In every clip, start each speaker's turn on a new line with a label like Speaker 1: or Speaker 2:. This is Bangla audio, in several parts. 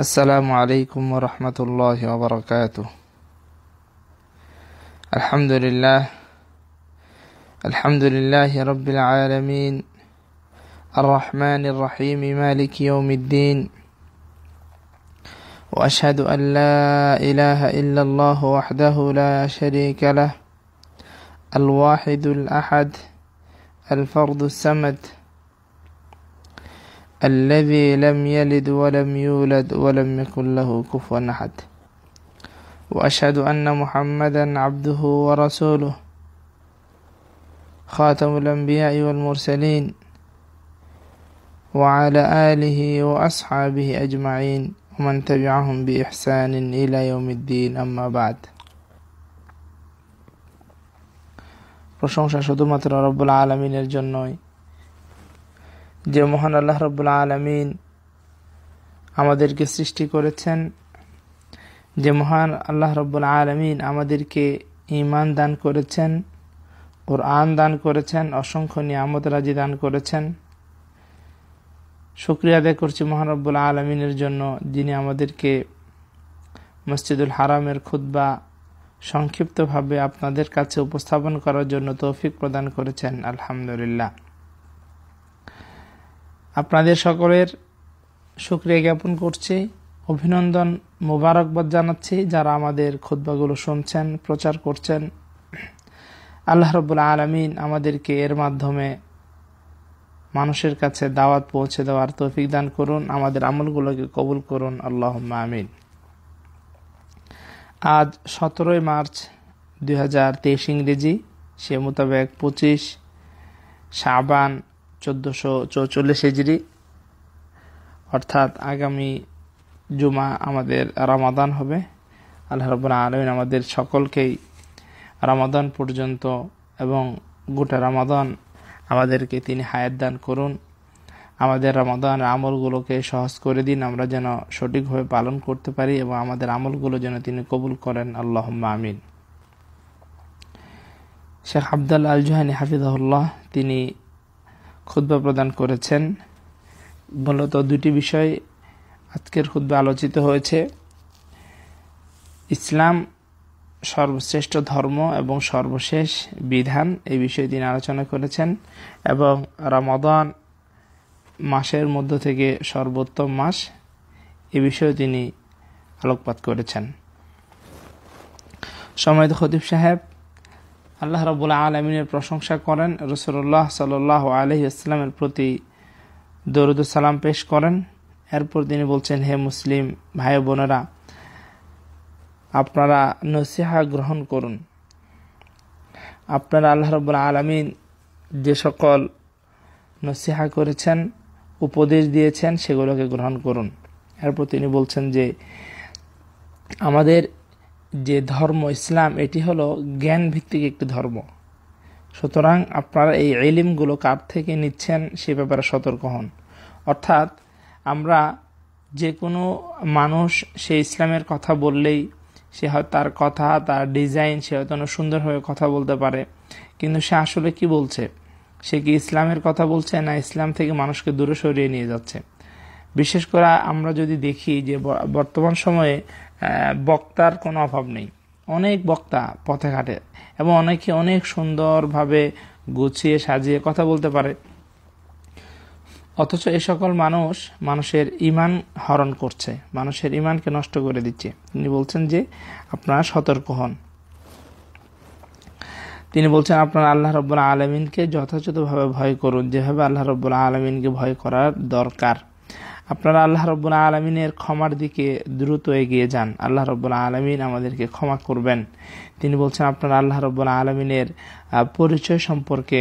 Speaker 1: السلام عليكم ورحمة الله وبركاته الحمد لله الحمد لله رب العالمين الرحمن الرحيم مالك يوم الدين واشهد ان لا اله الا الله وحده لا شريك له الواحد الاحد الفرد السمد الذي لم يلد ولم يولد ولم يكن له كفوا أحد وأشهد أن محمدا عبده ورسوله خاتم الأنبياء والمرسلين وعلى آله وأصحابه أجمعين ومن تبعهم بإحسان إلى يوم الدين أما بعد প্রশংসা শুধুমাত্র রব্বুল আলমিনের জন্যই যে মহান আল্লাহ রবুল্লা আলমিন আমাদেরকে সৃষ্টি করেছেন যে মহান আল্লাহ রব্বুল্লা আলমিন আমাদেরকে ইমান দান করেছেন ওর আন দান করেছেন অসংখ্য নিয়ামত রাজি দান করেছেন শুক্রিয়া আদায় করছি মহানব্বুল আলমিনের জন্য যিনি আমাদেরকে মসজিদুল হারামের খুদ্া সংক্ষিপ্তভাবে আপনাদের কাছে উপস্থাপন করার জন্য তৌফিক প্রদান করেছেন আলহামদুলিল্লাহ আপনাদের সকলের সুক্রিয়া জ্ঞাপন করছি অভিনন্দন মোবারকবাদ জানাচ্ছি যারা আমাদের খুদ্গুলো শুনছেন প্রচার করছেন আল্লাহ রবুল্লা আলমিন আমাদেরকে এর মাধ্যমে মানুষের কাছে দাওয়াত পৌঁছে দেওয়ার তৌফিক দান করুন আমাদের আমলগুলোকে কবুল করুন আল্লাহ আমিন আজ সতেরোই মার্চ দুই ইংরেজি সে মোতাবেক পঁচিশ শাবান চোদ্দোশো চৌচল্লিশ হেজরি অর্থাৎ আগামী জুমা আমাদের রামাদান হবে আল্লাহ রবুল্লা আলমিন আমাদের সকলকেই রামাদান পর্যন্ত এবং গোটা রামাদান আমাদেরকে তিনি হায়াত দান করুন আমাদের রামাদান আমলগুলোকে সহজ করে দিন আমরা যেন সঠিকভাবে পালন করতে পারি এবং আমাদের আমলগুলো যেন তিনি কবুল করেন আল্লাহ আমিন শেখ আবদাল আল জুহানি হাফিজাহুল্লাহ তিনি খুদ্া প্রদান করেছেন মূলত দুটি বিষয় আজকের খুদ্া আলোচিত হয়েছে ইসলাম সর্বশ্রেষ্ঠ ধর্ম এবং সর্বশেষ বিধান এই বিষয়ে তিনি আলোচনা করেছেন এবং রামদান মাসের মধ্য থেকে সর্বোত্তম মাস এ বিষয়ে তিনি আলোকপাত করেছেন সময়ত খতিব সাহেব আল্লাহ রবুল্লা আলমিনের প্রশংসা করেন রসুল্লাহ সাল আলহি ইসলামের প্রতি দরুদ সালাম পেশ করেন এরপর তিনি বলছেন হে মুসলিম ভাই বোনেরা আপনারা নসিহা গ্রহণ করুন আপনারা আল্লাহ রবুল্লা আলমিন যে সকল নসিহা করেছেন উপদেশ দিয়েছেন সেগুলোকে গ্রহণ করুন এরপর তিনি বলছেন যে আমাদের যে ধর্ম ইসলাম এটি হলো জ্ঞান ভিত্তিক একটি ধর্ম সুতরাং আপনারা এই এলিমগুলো কার থেকে নিচ্ছেন সে ব্যাপারে সতর্ক হন অর্থাৎ আমরা যে কোনো মানুষ সে ইসলামের কথা বললেই সে হয় তার কথা তার ডিজাইন সে হয়তো অনেক সুন্দরভাবে কথা বলতে পারে কিন্তু সে আসলে কি বলছে সে কি ইসলামের কথা বলছে না ইসলাম থেকে মানুষকে দূরে সরিয়ে নিয়ে যাচ্ছে বিশেষ করে আমরা যদি দেখি যে বর্তমান সময়ে বক্তার কোনো অভাব নেই অনেক বক্তা পথে ঘাটে এবং অনেকে অনেক সুন্দরভাবে গুছিয়ে সাজিয়ে কথা বলতে পারে অথচ এ সকল মানুষ মানুষের ইমান হরণ করছে মানুষের ইমানকে নষ্ট করে দিচ্ছে তিনি বলছেন যে আপনারা সতর্ক হন তিনি বলছেন আপনারা আল্লাহ রব্বুল আলমিনকে যথাযথভাবে ভয় করুন যেভাবে আল্লাহ রব্বুল আলমিনকে ভয় করার দরকার আপনারা আল্লাহ রব্বুল্লা আলমিনের ক্ষমার দিকে দ্রুত এগিয়ে যান আল্লাহ রব্বুল্লা আলমিন আমাদেরকে ক্ষমা করবেন তিনি বলছেন আপনারা আল্লাহ রব্বুল্লা আলমিনের পরিচয় সম্পর্কে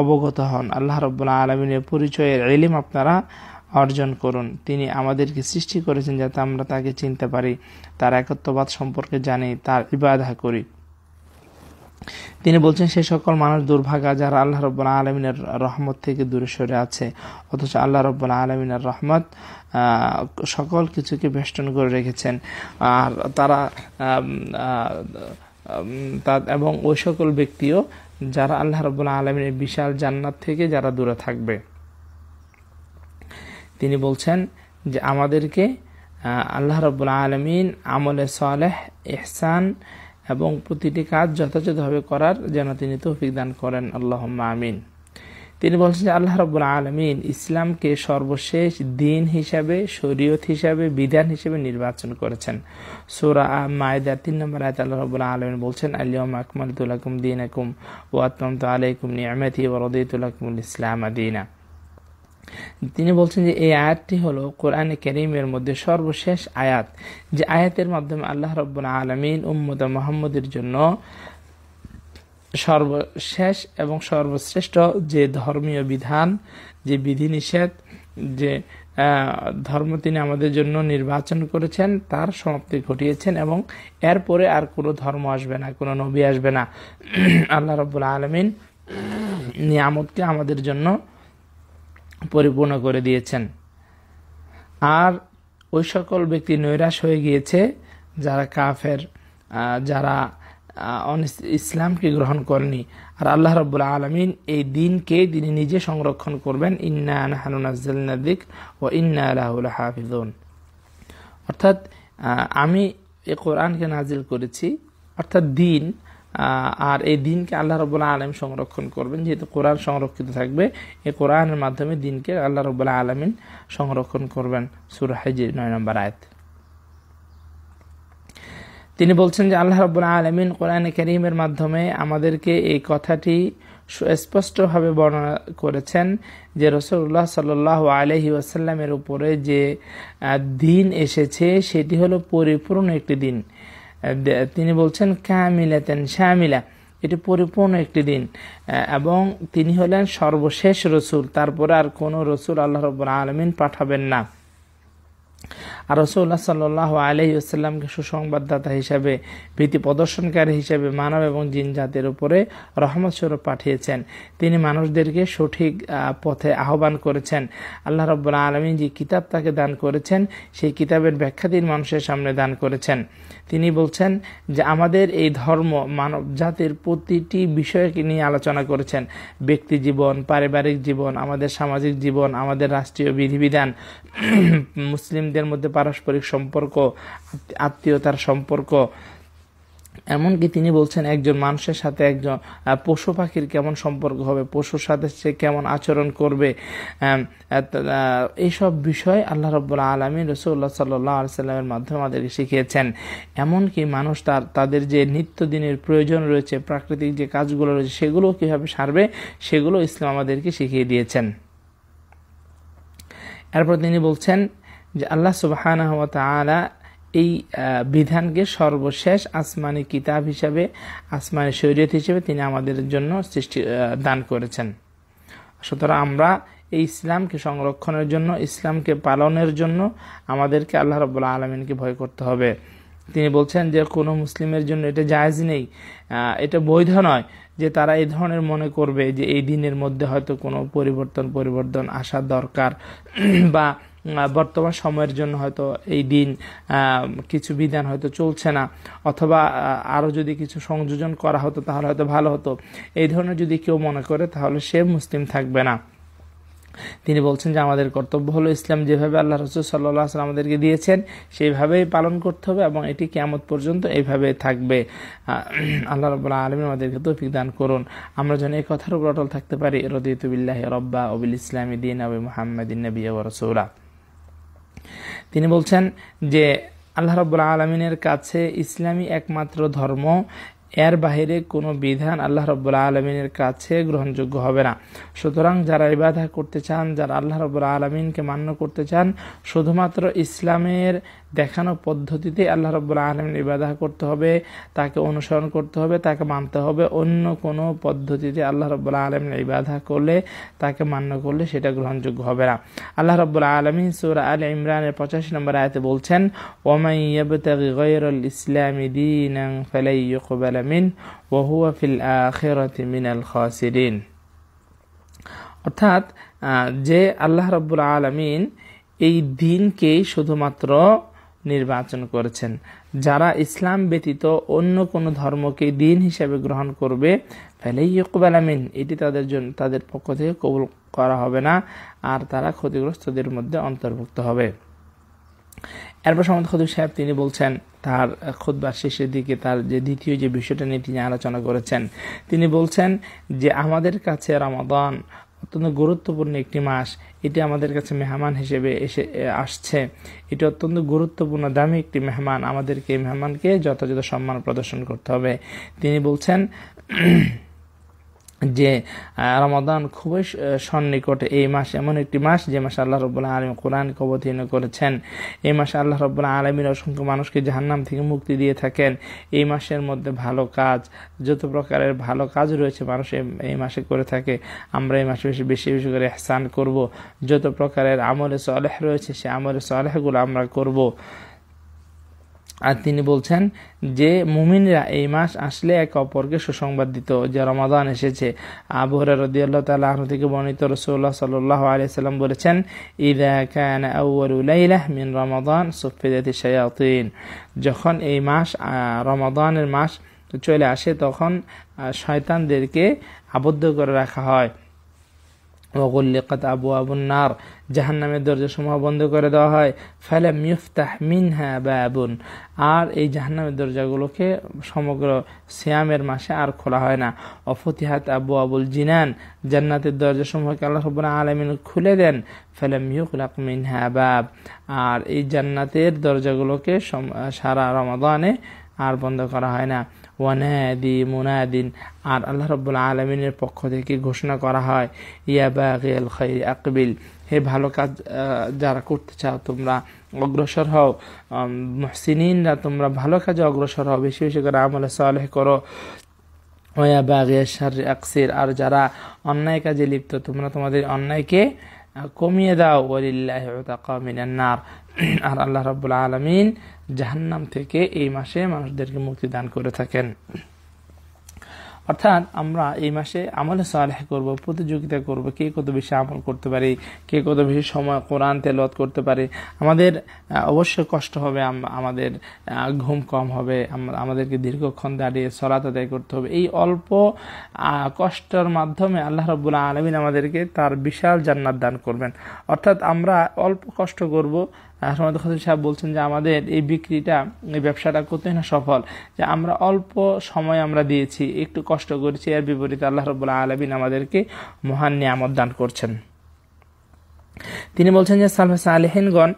Speaker 1: অবগত হন আল্লাহ রব্বুল্লা আলমিনের পরিচয়ের এলিম আপনারা অর্জন করুন তিনি আমাদেরকে সৃষ্টি করেছেন যাতে আমরা তাকে চিনতে পারি তার একত্ববাদ সম্পর্কে জানি তার ইবাদা করি তিনি বলছেন সে সকল মানুষ দুর্ভাগা যারা আল্লাহ রব্বুল আলমিনের রহমত থেকে দূরে সরে আছে অথচ আল্লাহ রব্বুল আলমিনের রহমত সকল কিছুকে বেষ্টন করে রেখেছেন আর তারা তা এবং ওই সকল ব্যক্তিও যারা আল্লাহ রব্বুল আলমিনের বিশাল জান্নাত থেকে যারা দূরে থাকবে তিনি বলছেন যে আমাদেরকে আল্লাহ রব্বুল আলমিন আমলে সালেহ এহসান এবং প্রতিটি কাজ যথাযথভাবে করার যেন তিনি তৌফিক দান করেন আল্লাহ আমিন তিনি বলছেন যে আল্লাহ রব আলমিন ইসলামকে সর্বশেষ দিন হিসাবে শরীয়ত হিসাবে বিধান হিসেবে নির্বাচন করেছেন সোরা মায়দা তিন নম্বর আয়ত আল্লাহ রব আলমিন বলছেন আলিয়ম আকমাল তুলাকুম দিন আকুম ওয়াতম তো আলাইকুম নিয়ামতি ওরদে তুলাকুমুল ইসলাম আদিনা তিনি বলছেন যে এই আয়াতটি হলো কোরআনে করিমের মধ্যে সর্বশেষ আয়াত যে আয়াতের মাধ্যমে আল্লাহ রব আলমিন উম্মদ মোহাম্মদের জন্য সর্বশেষ এবং সর্বশ্রেষ্ঠ যে ধর্মীয় বিধান যে বিধিনিষেধ যে ধর্ম তিনি আমাদের জন্য নির্বাচন করেছেন তার সমাপ্তি ঘটিয়েছেন এবং এরপরে আর কোনো ধর্ম আসবে না কোনো নবী আসবে না আল্লাহ রব্বুল আলমিন নিয়ামতকে আমাদের জন্য পরিপূর্ণ করে দিয়েছেন আর ওই সকল ব্যক্তি নৈরাশ হয়ে গিয়েছে যারা কাফের যারা ইসলামকে গ্রহণ করেনি আর আল্লাহ রবুল্লা আলমিন এই দিনকে তিনি নিজে সংরক্ষণ করবেন ইন্না আনহানুনাজিক ও ইন্না আল্লাহ হাফিজুন অর্থাৎ আমি এ কোরআনকে নাজিল করেছি অর্থাৎ দিন আর এই দিনকে আল্লাহ রবাহ আলম সংরক্ষণ করবেন যেহেতু কোরআন সংরক্ষিত থাকবে এই কোরআনের মাধ্যমে দিনকে আল্লাহ রবাহ আলমিন সংরক্ষণ করবেন সুরাহাজির নয় নম্বর আয়ত তিনি বলছেন যে আল্লাহ রবুল্লাহ আলমিন কোরআনে করিমের মাধ্যমে আমাদেরকে এই কথাটি সুস্পষ্টভাবে বর্ণনা করেছেন যে রসুল্লাহ সাল আলহি ওয়াসাল্লামের উপরে যে দিন এসেছে সেটি হলো পরিপূর্ণ একটি দিন তিনি বলছেন কামিলাতেন শ্যামিলা এটি পরিপূর্ণ একটি দিন এবং তিনি হলেন সর্বশেষ রসুল তারপরে আর কোনো রসুল আল্লাহ রব আলমিন পাঠাবেন না আর রসৌল্লা সাল্লাহ আলহি আসাল্লামকে সুসংবাদদাতা হিসাবে ভীতি প্রদর্শনকারী হিসাবে মানব এবং জিনজাতের উপরে রহমত স্বরূপ পাঠিয়েছেন তিনি মানুষদেরকে সঠিক পথে আহ্বান করেছেন আল্লাহ রব আলমী যে কিতাব তাকে দান করেছেন সেই কিতাবের ব্যাখ্যা তিনি মানুষের সামনে দান করেছেন তিনি বলছেন যে আমাদের এই ধর্ম মানব জাতির প্রতিটি বিষয়কে নিয়ে আলোচনা করেছেন ব্যক্তি জীবন পারিবারিক জীবন আমাদের সামাজিক জীবন আমাদের রাষ্ট্রীয় বিধিবিধান মুসলিমদের মধ্যে পারস্পরিক সম্পর্ক আত্মীয়তার সম্পর্ক এমনকি তিনি বলছেন একজন মানুষের সাথে একজন পশু পাখির কেমন সম্পর্ক হবে পশুর সাথে সে কেমন আচরণ করবে এইসব বিষয় আল্লাহ রব্বুল্লা আলমী রসুল্লাহ সাল্লাহ সাল্লামের মাধ্যমে আমাদেরকে শিখিয়েছেন এমনকি মানুষ তার তাদের যে নিত্যদিনের প্রয়োজন রয়েছে প্রাকৃতিক যে কাজগুলো রয়েছে সেগুলো কীভাবে সারবে সেগুলো ইসলাম আমাদেরকে শিখিয়ে দিয়েছেন এরপর তিনি বলছেন যে আল্লাহ সুবাহ এই বিধানকে সর্বশেষ আসমানি কিতাব হিসাবে আসমানি শরীয়ত হিসেবে তিনি আমাদের জন্য সৃষ্টি দান করেছেন সুতরাং আমরা এই ইসলামকে সংরক্ষণের জন্য ইসলামকে পালনের জন্য আমাদেরকে আল্লাহ রবাহ আলমিনকে ভয় করতে হবে তিনি বলছেন যে কোনো মুসলিমের জন্য এটা জায়জ নেই এটা বৈধ নয় যে তারা এই ধরনের মনে করবে যে এই দিনের মধ্যে হয়তো কোনো পরিবর্তন পরিবর্তন আসা দরকার বা বর্তমান সময়ের জন্য হয়তো এই দিন কিছু বিধান হয়তো চলছে না অথবা আরও যদি কিছু সংযোজন করা হতো তাহলে হয়তো ভালো হতো এই ধরনের যদি কেউ মনে করে তাহলে সে মুসলিম থাকবে না তিনি বলছেন যে আমাদের কর্তব্য হলো ইসলাম যেভাবে আল্লাহ রসুল সাল্লাহ আসলাম আমাদেরকে দিয়েছেন সেইভাবেই পালন করতে হবে এবং এটি কেমত পর্যন্ত এইভাবে থাকবে আল্লাহ রবাহ আলমী আমাদেরকে তৌফিক দান করুন আমরা যেন এই কথার উপর অটল থাকতে পারি রদিতুবিল্লাহ রব্বা অবিল ইসলামী দিন আবি মোহাম্মদিন নবী রসৌলা তিনি বলছেন যে আল্লাহ রব আলমিনের কাছে ইসলামী একমাত্র ধর্ম এর বাহিরে কোনো বিধান আল্লাহ রব্বুল্লা আলমিনের কাছে গ্রহণযোগ্য হবে না সুতরাং যারা ইবাদা করতে চান যারা আল্লাহ রব্বুল্লা আলমিনকে মান্য করতে চান শুধুমাত্র ইসলামের দেখানো পদ্ধতিতে আল্লাহ রব্বুল আলমিন ইবাদাহ করতে হবে তাকে অনুসরণ করতে হবে তাকে মানতে হবে অন্য কোনো পদ্ধতিতে আল্লাহ রব্বুল আলমিন ইবাদাহ করলে তাকে মান্য করলে সেটা গ্রহণযোগ্য হবে না আল্লাহ রব্বুল আলমিন সুর আল ইমরানের পঁচাশি নম্বর আয়তে বলছেন ওমাই মিনাল অর্থাৎ যে আল্লাহ রব্বুল আলমিন এই দিনকে শুধুমাত্র নির্বাচন করেছেন যারা ইসলাম ব্যতীত অন্য কোনো ধর্মকে দিন হিসেবে গ্রহণ করবে ফেলে ইকবাল আমিন এটি তাদের জন্য তাদের পক্ষ থেকে কবুল করা হবে না আর তারা ক্ষতিগ্রস্তদের মধ্যে অন্তর্ভুক্ত হবে এরপর সমন্ত খদুক সাহেব তিনি বলছেন তার খুদ্বার শেষের দিকে তার যে দ্বিতীয় যে বিষয়টা নিয়ে তিনি আলোচনা করেছেন তিনি বলছেন যে আমাদের কাছে রমাদন অত্যন্ত গুরুত্বপূর্ণ একটি মাস এটি আমাদের কাছে মেহমান হিসেবে এসে আসছে এটি অত্যন্ত গুরুত্বপূর্ণ দামি একটি মেহমান আমাদেরকে মেহমানকে যথাযথ সম্মান প্রদর্শন করতে হবে তিনি বলছেন যে রমাদান খুবই সন্নিকটে এই মাস এমন একটি মাস যে মাসে আল্লাহ রব্বুল্লাহ আলম কোরআন অবতীর্ণ করেছেন এই মাসে আল্লাহ রব্বুল্লাহ আলমীর অসংখ্য মানুষকে জাহান্নাম থেকে মুক্তি দিয়ে থাকেন এই মাসের মধ্যে ভালো কাজ যত প্রকারের ভালো কাজ রয়েছে মানুষ এই মাসে করে থাকে আমরা এই মাসে বেশি বেশি বেশি করে স্নান করব যত প্রকারের আমলে সলেহ রয়েছে সে আমলে সলেহগুলো আমরা করব আর তিনি বলছেন যে মুমিনরা এই মাস আসলে এক অপরকে সুসংবাদ দিত যে রমাদান এসেছে আবহরা রদিয়াল্লাহ তাল্লাহ থেকে বর্ণিত রসুল্লাহ সাল্লাহ আলিয়াল্লাম বলেছেন ইদা কান আউ্লাইলাহ মিন রমাদান সফিদাতি শায়াতিন যখন এই মাস রমাদানের মাস চলে আসে তখন শয়তানদেরকে আবদ্ধ করে রাখা হয় ওগল্লিকাত আবু আবুন নার জাহান্নামের দরজাসমূহ বন্ধ করে দেওয়া হয় ফেলে মিফতাহ মিনহা বাবুন আর এই জাহান্নামের দরজাগুলোকে সমগ্র সিয়ামের মাসে আর খোলা হয় না অফতিহাত আবু আবুল জিনান জান্নাতের দরজাসমূহকে আল্লাহ রব্বুল আলমিন খুলে দেন ফেলে মিউকুলাক মিনহা বাব আর এই জান্নাতের দরজাগুলোকে সারা রমাদানে আর বন্ধ করা হয় না ওয়ানাদি মুনাদিন আর আল্লাহ রব্বুল আলমিনের পক্ষ থেকে ঘোষণা করা হয় ইয়াবা গেল আকবিল হে ভালো কাজ যারা করতে চাও তোমরা অগ্রসর হও সিনিনরা তোমরা ভালো কাজে অগ্রসর হও বেশি বেশি করে আমলে সালেহ করো ওয়া বাগিয়া শার আকসির আর যারা অন্যায় কাজে লিপ্ত তোমরা তোমাদের অন্যায়কে কমিয়ে দাও নার আর আল্লাহ রবুল আলমিন জাহান্নাম থেকে এই মাসে মানুষদেরকে মুক্তি দান করে থাকেন অর্থাৎ আমরা এই মাসে আমলে সালেহ করব প্রতিযোগিতা করব কে কত বেশি আমল করতে পারে কে কত বেশি সময় কোরআন তেলত করতে পারে আমাদের অবশ্যই কষ্ট হবে আমাদের ঘুম কম হবে আমাদেরকে দীর্ঘক্ষণ দাঁড়িয়ে সরাত আদায় করতে হবে এই অল্প কষ্টের মাধ্যমে আল্লাহ রবুল্লা আলমিন আমাদেরকে তার বিশাল জান্নাত দান করবেন অর্থাৎ আমরা অল্প কষ্ট করব সমাদ সাহেব বলছেন যে আমাদের এই বিক্রিটা এই ব্যবসাটা করতে না সফল যে আমরা অল্প সময় আমরা দিয়েছি একটু কষ্ট করেছি এর বিপরীতে আল্লাহ রবুল্লা আলমিন আমাদেরকে মহান নিয়ামত দান করছেন তিনি বলছেন যে সালফেস আলহিনগণ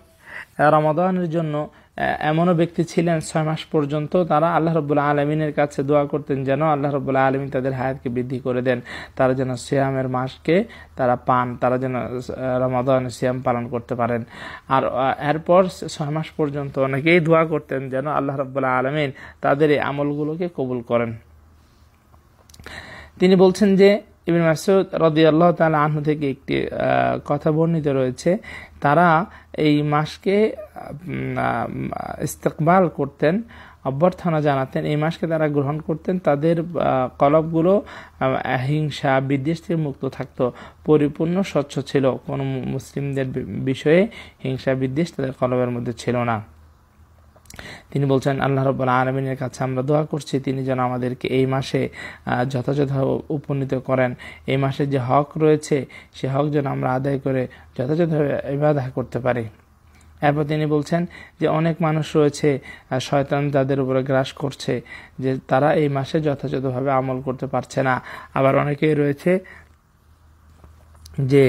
Speaker 1: রমাদানের জন্য এমনও ব্যক্তি ছিলেন ছয় মাস পর্যন্ত তারা আল্লাহ রবুল্লা আলমিনের কাছে দোয়া করতেন যেন আল্লাহ রব্বুল্লা আলমিন তাদের হায়াতকে বৃদ্ধি করে দেন তারা যেন সিয়ামের মাসকে তারা পান তারা যেন রমাদান সিয়াম পালন করতে পারেন আর এরপর ছয় মাস পর্যন্ত অনেকেই দোয়া করতেন যেন আল্লাহ রব্বুল্লা আলমিন তাদের এই আমলগুলোকে কবুল করেন তিনি বলছেন যে ইবিন মাসুদ রদি আল্লাহ তালা আহ থেকে একটি কথা বর্ণিত রয়েছে তারা এই মাসকে ইস্তেকবাল করতেন অভ্যর্থনা জানাতেন এই মাসকে তারা গ্রহণ করতেন তাদের কলবগুলো হিংসা বিদ্বেষ থেকে মুক্ত থাকতো পরিপূর্ণ স্বচ্ছ ছিল কোনো মুসলিমদের বিষয়ে হিংসা বিদ্বেষ তাদের কলবের মধ্যে ছিল না তিনি বলছেন আল্লাহ রব্বুল আলমিনের কাছে আমরা দোয়া করছি তিনি যেন আমাদেরকে এই মাসে যথাযথ উপনীত করেন এই মাসে যে হক রয়েছে সে হক যেন আমরা আদায় করে যথাযথভাবে ইবাদা করতে পারি এরপর তিনি বলছেন যে অনেক মানুষ রয়েছে শয়তান তাদের উপরে গ্রাস করছে যে তারা এই মাসে যথাযথভাবে আমল করতে পারছে না আবার অনেকেই রয়েছে যে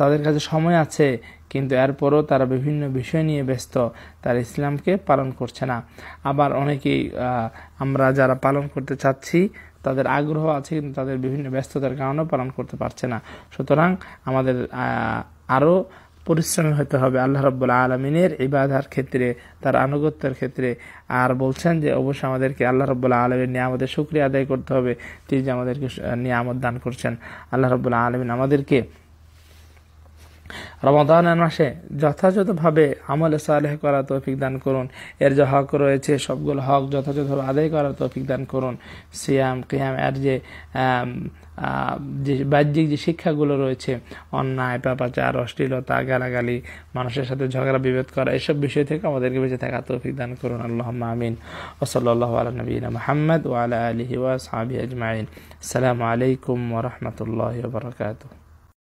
Speaker 1: তাদের কাছে সময় আছে কিন্তু এরপরও তারা বিভিন্ন বিষয় নিয়ে ব্যস্ত তারা ইসলামকে পালন করছে না আবার অনেকেই আমরা যারা পালন করতে চাচ্ছি তাদের আগ্রহ আছে কিন্তু তাদের বিভিন্ন ব্যস্ততার কারণেও পালন করতে পারছে না সুতরাং আমাদের আরও পরিশ্রমী হতে হবে আল্লাহ রব্বুল্লা আলমিনের বাধার ক্ষেত্রে তার আনুগত্যের ক্ষেত্রে আর বলছেন যে অবশ্যই আমাদেরকে আল্লাহ রব্বুল্লা আলমীর আমাদের শুক্রিয়া আদায় করতে হবে তিনি যে আমাদেরকে নিয়ামত দান করছেন আল্লাহ রব্বুল্লা আলমিন আমাদেরকে রমাদানের মাসে যথাযথভাবে আমলে সালেহ করা তৌফিক দান করুন এর যে হক রয়েছে সবগুলো হক যথাযথভাবে আদায় করার তৌফিক দান করুন সিয়াম কিয়াম এর যে যে বাহ্যিক যে শিক্ষাগুলো রয়েছে অন্যায় পাপাচার অশ্লীলতা গালাগালি মানুষের সাথে ঝগড়া বিভেদ করা এসব বিষয় থেকে আমাদেরকে বেঁচে থাকা তৌফিক দান করুন আল্লাহ আমিন ওসল্লাহ আলা নবীন মাহমদ ওয়ালা আলহি ওয়া সাহাবি আজমাইন আসসালামু আলাইকুম ওরহমতুল্লাহ বরকাতু